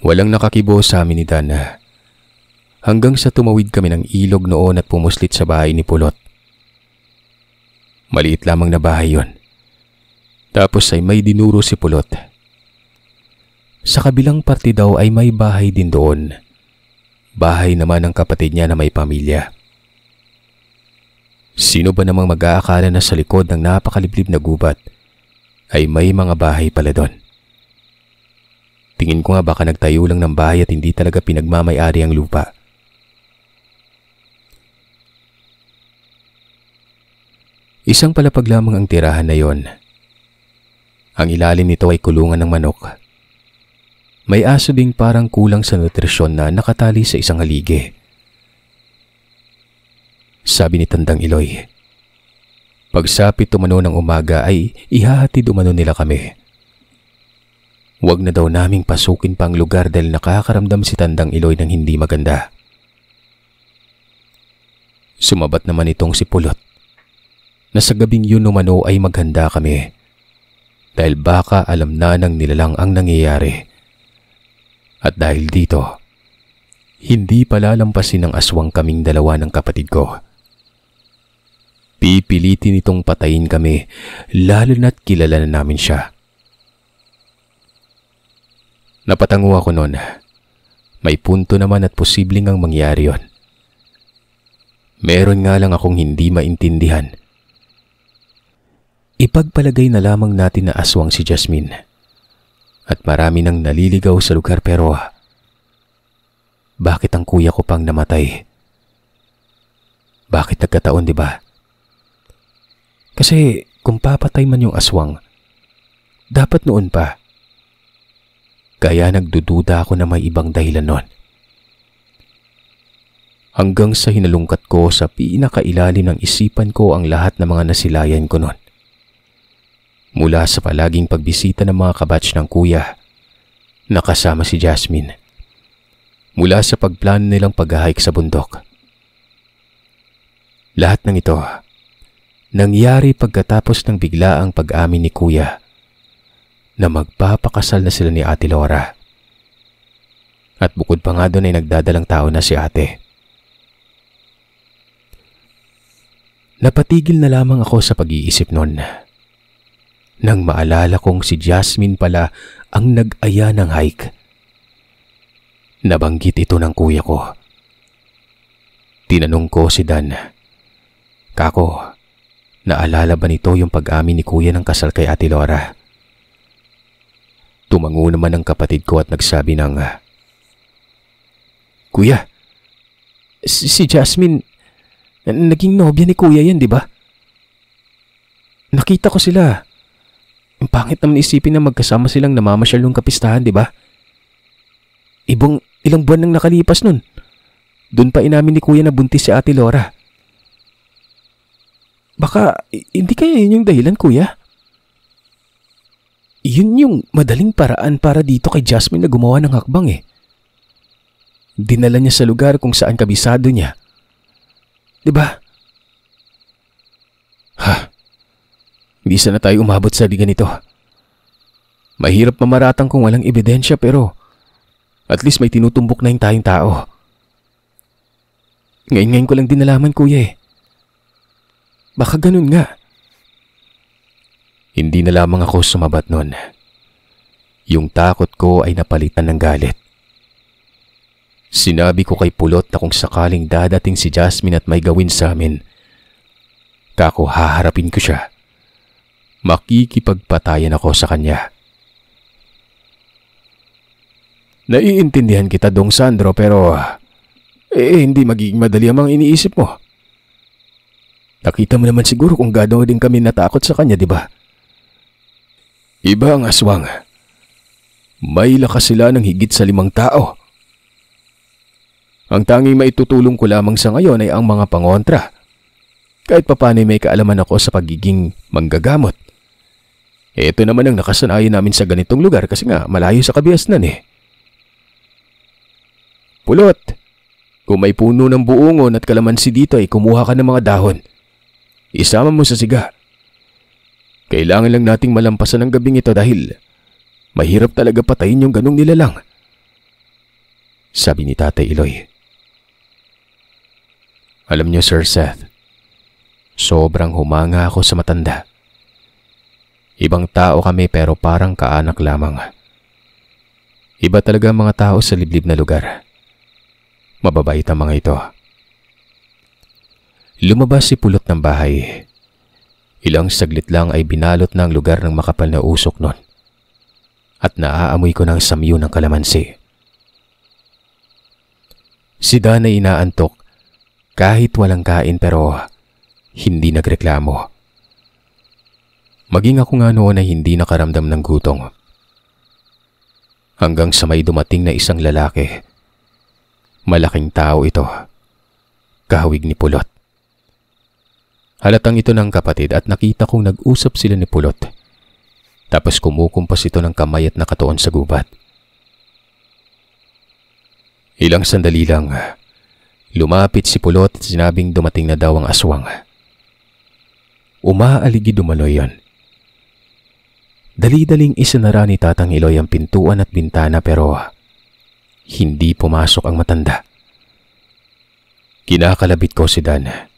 Walang nakakibo sa amin ni Dana. Hanggang sa tumawid kami ng ilog noon at pumuslit sa bahay ni Pulot. Maliit lamang na bahay yon. Tapos ay may dinuro si Pulot. Sa kabilang parte daw ay may bahay din doon. Bahay naman ng kapatid niya na may pamilya. Sino ba namang mag-aakala na sa likod ng napakaliblib na gubat ay may mga bahay pala doon? Tingin ko nga baka nagtayo lang ng bahay at hindi talaga pinagmamayari ang lupa. Isang palapag lamang ang tirahan na yon. Ang ilalim nito ay kulungan ng manok. May aso ding parang kulang sa nutrisyon na nakatali sa isang haligi sabi ni Tandang Iloy. Pagsapit umano ng umaga ay ihahatid umano nila kami. Huwag na daw naming pasukin pang lugar dahil nakakaramdam si Tandang Iloy ng hindi maganda. Sumabat naman itong si Pulot. Nasa gabing yun umano ay maghanda kami. Dahil baka alam na nang nilalang ang nangyayari. At dahil dito, hindi palalampasin ng aswang kaming dalawa ng kapatid ko. Pipilitin itong patayin kami, lalo na't kilala na namin siya. Napatango ako noon. May punto naman at posibleng ang mangyari yon. Meron nga lang akong hindi maintindihan. Ipagpalagay na lamang natin na aswang si Jasmine. At marami nang naliligaw sa lugar pero bakit ang kuya ko pang namatay? Bakit nagkataon, di ba? Kasi kung papatay man yung aswang, dapat noon pa. Kaya nagdududa ako na may ibang dahilan noon. Hanggang sa hinalungkat ko sa pinakailalim ng isipan ko ang lahat ng mga nasilayan ko noon. Mula sa palaging pagbisita ng mga kabatch ng kuya, nakasama si Jasmine. Mula sa pagplano nilang pag sa bundok. Lahat ng ito nangyari pagkatapos ng biglaang pag-amin ni Kuya na magpapakasal na sila ni Ate Laura. At bukod pa nga doon ay nagdadalang tao na si ate. Napatigil na lamang ako sa pag-iisip noon. Nang maalala kong si Jasmine pala ang nag-aya ng hike. Nabanggit ito ng kuya ko. Tinanong ko si Dan, Kako, Naalala ba nito yung pag-amin ni kuya ng kasal kay Ate Laura? Tumango naman ang kapatid ko at nagsabi ng, Kuya, si Jasmine, naging nobya ni kuya yan, di ba? Nakita ko sila. Ang pangit naman isipin na magkasama silang namamasyal ng kapistahan, di ba? Ibang ilang buwan nang nakalipas nun. Doon pa inamin ni kuya na buntis si ate Laura. Baka hindi kaya yun yung dahilan, kuya? Yun yung madaling paraan para dito kay Jasmine na gumawa ng hakbang eh. Dinala niya sa lugar kung saan kabisado niya. ba? Diba? Ha? Hindi sana tayo umabot sa liga nito. Mahirap mamaratang kung walang ebidensya pero at least may tinutumbok na yung tayong tao. Ngayon-ngayon ko lang din nalaman kuya eh. Baka ganun nga. Hindi na lamang ako sumabat noon. Yung takot ko ay napalitan ng galit. Sinabi ko kay Pulot na kung sakaling dadating si Jasmine at may gawin sa amin, kako haharapin ko siya. Makikipagpatayan ako sa kanya. Naiintindihan kita, Dong Sandro, pero eh, hindi magiging madali ang iniisip mo. Nakita mo naman siguro kung gano'n din kami natakot sa kanya, di ba? Iba ang aswang. May lakas sila ng higit sa limang tao. Ang tanging maitutulong ko lamang sa ngayon ay ang mga pangontra. Kahit papano'y may kaalaman ako sa pagiging manggagamot. Ito naman ang nakasanayan namin sa ganitong lugar kasi nga malayo sa kabiasnan eh. Pulot! Kung may puno ng buungon at kalamansi dito ay kumuha ka ng mga dahon. Isama mo sa siga. Kailangan lang nating malampasan ang gabing ito dahil mahirap talaga patayin yung ganong nilalang. Sabi ni Tatay Iloy. Alam niyo Sir Seth, sobrang humanga ako sa matanda. Ibang tao kami pero parang kaanak lamang. Iba talaga mga tao sa liblib na lugar. Mababait ang mga ito. Lumabas si Pulot ng bahay. Ilang saglit lang ay binalot ng lugar ng makapal na usok nun. At naaamoy ko ng samyo ng kalamansi. Si Dan ay inaantok kahit walang kain pero hindi nagreklamo. Maging ako nga noon ay hindi nakaramdam ng gutom. Hanggang sa may dumating na isang lalaki. Malaking tao ito. Kahawig ni Pulot. Halatang ito ng kapatid at nakita kong nag-usap sila ni Pulot. Tapos kumukumpas ito ng kamay at nakatuon sa gubat. Ilang sandali lang, lumapit si Pulot at sinabing dumating na daw ang aswang. Umaaligi dumalo yon. Dali-daling isinara ni Tatang Iloy ang pintuan at bintana pero hindi pumasok ang matanda. Kinakalabit ko si Dan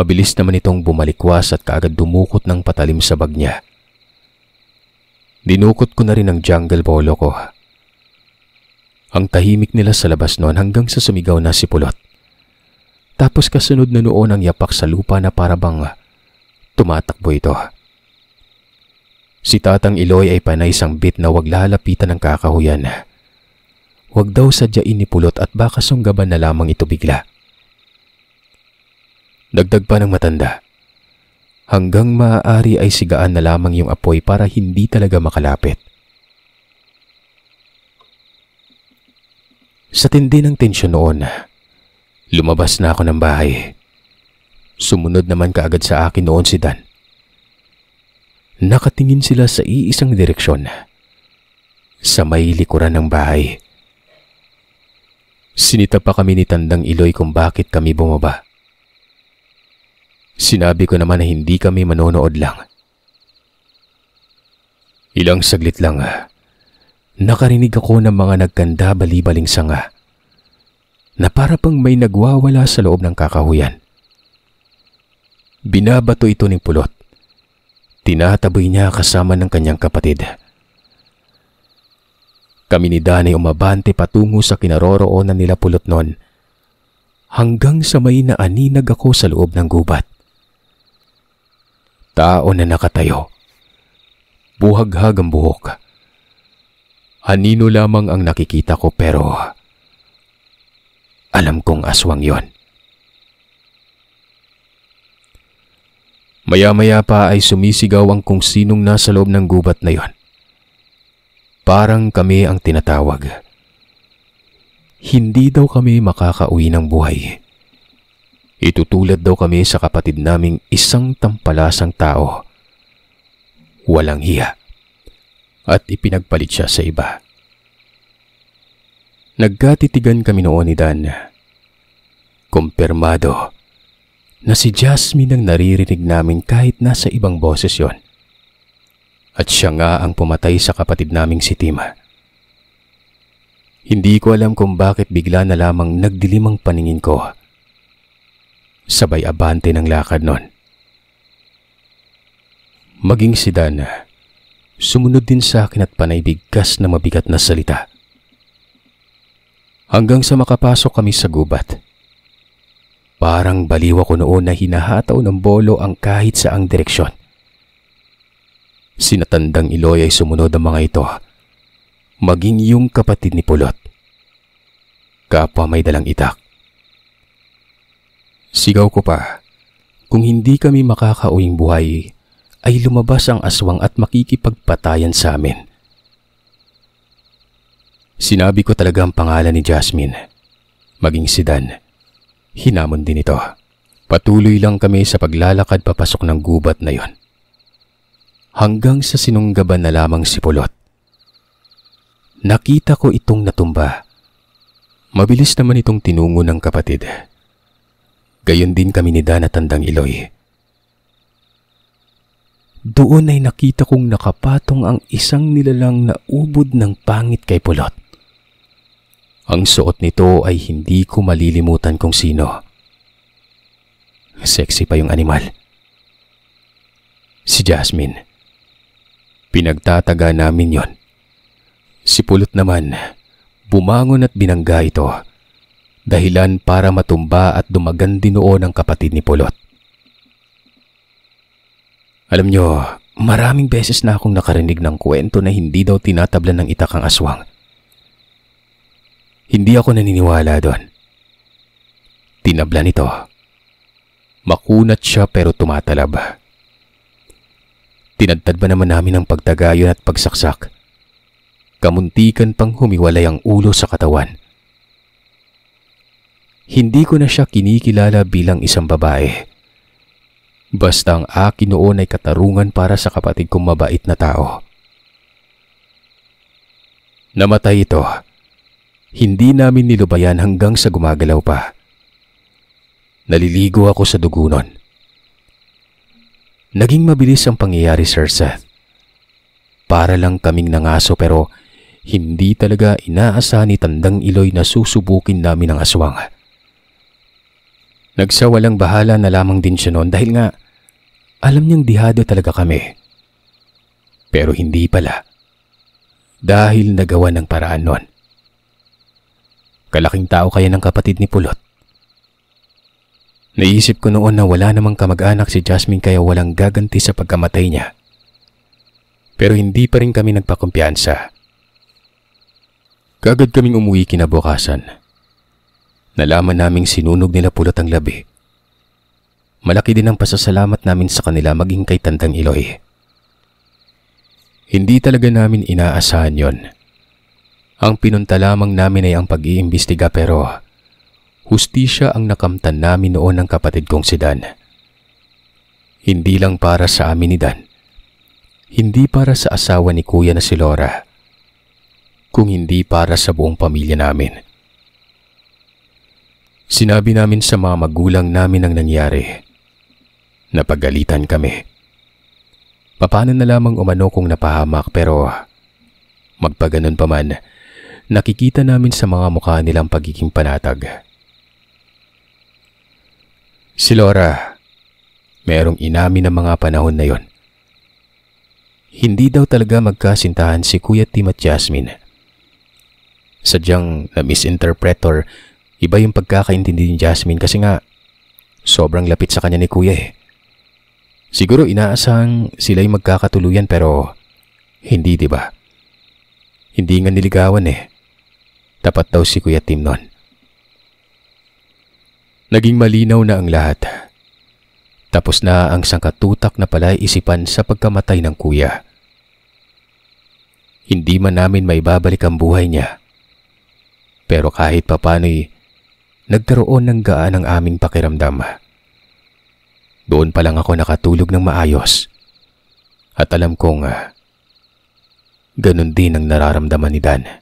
Mabilis naman itong bumalikwas at kaagad dumukot ng patalim sa bag niya. Dinukot ko na rin ang jungle bolo ko. Ang tahimik nila sa labas noon hanggang sa sumigaw na si Pulot. Tapos kasunod na noon ang yapak sa lupa na parabang tumatakbo ito. Si Tatang Iloy ay panay isang bit na wag lalapitan ng kakahuyan. Huwag daw sadyain ni Pulot at baka sunggaban na lamang ito bigla. Dagdag pa ng matanda. Hanggang maaari ay sigaan na lamang yung apoy para hindi talaga makalapit. Sa tindi ng tensyon noon, lumabas na ako ng bahay. Sumunod naman kaagad sa akin noon si Dan. Nakatingin sila sa iisang direksyon, sa may likuran ng bahay. Sinita pa kami ni Tandang Iloy kung bakit kami bumaba. Sinabi ko naman na hindi kami manonood lang. Ilang saglit lang, ah. nakarinig ako ng mga nagkanda balibaling sanga na para pang may nagwawala sa loob ng kakahuyan. Binabato ito ni Pulot. Tinataboy niya kasama ng kanyang kapatid. Kami ni Danay umabante patungo sa kinaroroonan nila Pulot noon hanggang sa may naaninag ako sa loob ng gubat. Tao na nakatayo. Buhaghag ang buhok. Anino lamang ang nakikita ko pero alam kong aswang yon. Maya-maya pa ay sumisigaw ang kung sinong nasa loob ng gubat na yon. Parang kami ang tinatawag. Hindi daw kami makakauwi ng buhay. Itutulad daw kami sa kapatid naming isang tampalasang tao. Walang hiya. At ipinagpalit siya sa iba. Nagkatitigan kami noon ni Dan. Kumpirmado na si Jasmine ang naririnig namin kahit nasa ibang boses yon. At siya nga ang pumatay sa kapatid naming si Tima. Hindi ko alam kung bakit bigla na lamang nagdilim ang paningin ko sabay abante ng lakad nun. Maging si Dana, sumunod din sa akin at panaybigkas na mabigat na salita. Hanggang sa makapasok kami sa gubat. Parang baliw ako noon na hinahataw ng bolo ang kahit saang direksyon. Sinatandang Iloy ay sumunod ang mga ito, maging yung kapatid ni Pulot. Kapwa may dalang itak. Sigaw ko pa, kung hindi kami makakauwing buhay, ay lumabas ang aswang at makikipagpatayan sa amin. Sinabi ko talaga ang pangalan ni Jasmine. Maging si Dan. Hinamon din ito. Patuloy lang kami sa paglalakad papasok ng gubat na yon. Hanggang sa sinunggaban na lamang si Pulot. Nakita ko itong natumba. Mabilis naman itong tinungo ng kapatid. Gayon din kami ni Dan at Tandang Iloy. Doon ay nakita kong nakapatong ang isang nilalang na ubod ng pangit kay Pulot. Ang suot nito ay hindi ko malilimutan kung sino. Sexy pa yung animal. Si Jasmine. Pinagtataga namin yon. Si Pulot naman, bumangon at binangga ito dahilan para matumba at dumagan din noon ang kapatid ni Pulot. Alam nyo, maraming beses na akong nakarinig ng kwento na hindi daw tinatabla ng itak ang aswang. Hindi ako naniniwala doon. Tinabla nito. Makunat siya pero tumatalab. Tinadtad ba naman namin ang pagtagayon at pagsaksak? Kamuntikan pang humiwalay ang ulo sa katawan. Hindi ko na siya kinikilala bilang isang babae. Basta ang akin noon ay katarungan para sa kapatid kong mabait na tao. Namatay ito. Hindi namin nilubayan hanggang sa gumagalaw pa. Naliligo ako sa dugunon. Naging mabilis ang pangyayari, Sir Seth. Para lang kaming nangaso pero hindi talaga inaasa ni Tandang Iloy na susubukin namin ang aswang. Nagsawalang bahala na lamang din siya noon dahil nga alam niyang dihado talaga kami. Pero hindi pala. Dahil nagawa ng paraan noon. Kalaking tao kaya ng kapatid ni Pulot. Naisip ko noon na wala namang kamag-anak si Jasmine kaya walang gaganti sa pagkamatay niya. Pero hindi pa rin kami nagpakumpiyansa. Kagad kaming umuwi kinabukasan Nalaman naming sinunog nila pulot ang labi. Malaki din ang pasasalamat namin sa kanila maging kay Tandang Iloy. Hindi talaga namin inaasahan yon. Ang pinunta lamang namin ay ang pag-iimbestiga pero hustisya ang nakamtan namin noon ng kapatid kong si Dan. Hindi lang para sa amin ni Dan. Hindi para sa asawa ni kuya na si Laura. Kung hindi para sa buong pamilya namin. Sinabi namin sa mga magulang namin ang nangyari. Napagalitan kami. Paano na lamang umano kung napahamak pero magpaganon pa man, nakikita namin sa mga mukha nilang pagiging panatag. Si Laura, merong inamin ng mga panahon na yon. Hindi daw talaga magkasintahan si Kuya Tim at Jasmine. Sadyang na-misinterpretor Iba yung pagkakaintindi ni Jasmine kasi nga sobrang lapit sa kanya ni kuya eh. Siguro inaasang sila'y magkakatuluyan pero hindi ba? Diba? Hindi nga niligawan eh. Tapat daw si Kuya Tim noon. Naging malinaw na ang lahat. Tapos na ang sangkatutak na pala isipan sa pagkamatay ng kuya. Hindi man namin maibabalik ang buhay niya. Pero kahit papano'y nagkaroon ng gaan ang aming pakiramdam. Doon pa lang ako nakatulog ng maayos at alam kong ah, ganun din ang nararamdaman ni Dan.